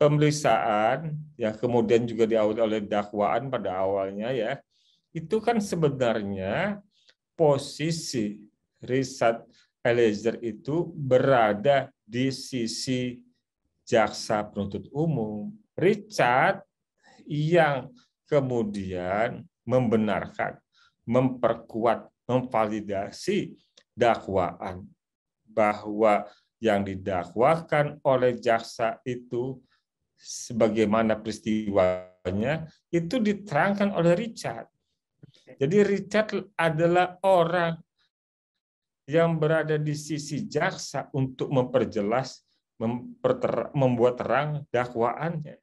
pemeriksaan ya kemudian juga diawali oleh dakwaan pada awalnya ya itu kan sebenarnya posisi Richard Eliezer itu berada di sisi jaksa penuntut umum. Richard yang kemudian membenarkan, memperkuat, memvalidasi dakwaan bahwa yang didakwakan oleh jaksa itu sebagaimana peristiwanya itu diterangkan oleh Richard. Jadi Richard adalah orang yang berada di sisi jaksa untuk memperjelas, memperter, membuat terang dakwaannya.